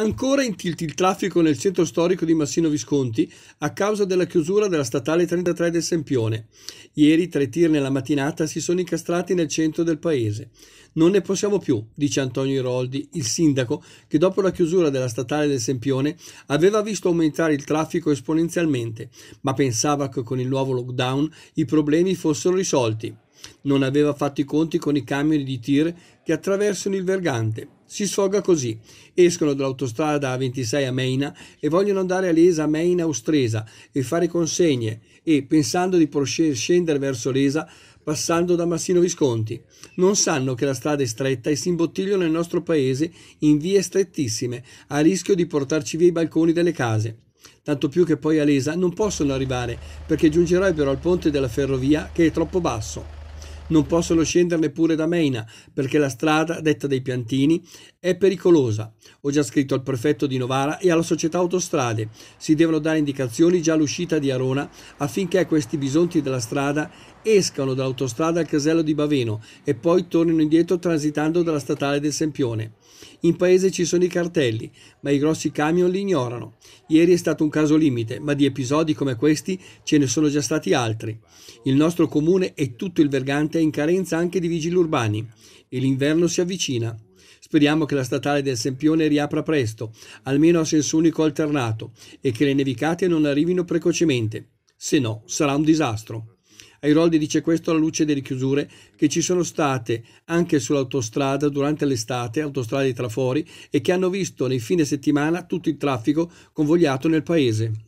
Ancora in tilt il traffico nel centro storico di Massino Visconti a causa della chiusura della statale 33 del Sempione. Ieri tre tir nella mattinata si sono incastrati nel centro del paese. Non ne possiamo più, dice Antonio Iroldi, il sindaco, che dopo la chiusura della statale del Sempione aveva visto aumentare il traffico esponenzialmente, ma pensava che con il nuovo lockdown i problemi fossero risolti non aveva fatto i conti con i camion di tir che attraversano il Vergante. Si sfoga così. Escono dall'autostrada A26 a Meina e vogliono andare a Lesa a Meina Ostresa e fare consegne e, pensando di scendere verso Lesa, passando da Massino Visconti. Non sanno che la strada è stretta e si imbottigliano nel nostro paese in vie strettissime, a rischio di portarci via i balconi delle case. Tanto più che poi a Lesa non possono arrivare perché giungerebbero al ponte della ferrovia che è troppo basso. Non possono scendere neppure da Meina, perché la strada, detta dei piantini, è pericolosa. Ho già scritto al prefetto di Novara e alla società autostrade. Si devono dare indicazioni già all'uscita di Arona affinché questi bisonti della strada escano dall'autostrada al casello di Baveno e poi tornino indietro transitando dalla statale del Sempione. In paese ci sono i cartelli, ma i grossi camion li ignorano. Ieri è stato un caso limite, ma di episodi come questi ce ne sono già stati altri. Il nostro comune e tutto il Vergante è in carenza anche di vigili urbani e l'inverno si avvicina. Speriamo che la statale del Sempione riapra presto, almeno a senso unico alternato, e che le nevicate non arrivino precocemente. Se no, sarà un disastro. Airoldi dice questo alla luce delle chiusure che ci sono state anche sull'autostrada durante l'estate, autostrada di Trafori, e che hanno visto nei fine settimana tutto il traffico convogliato nel paese.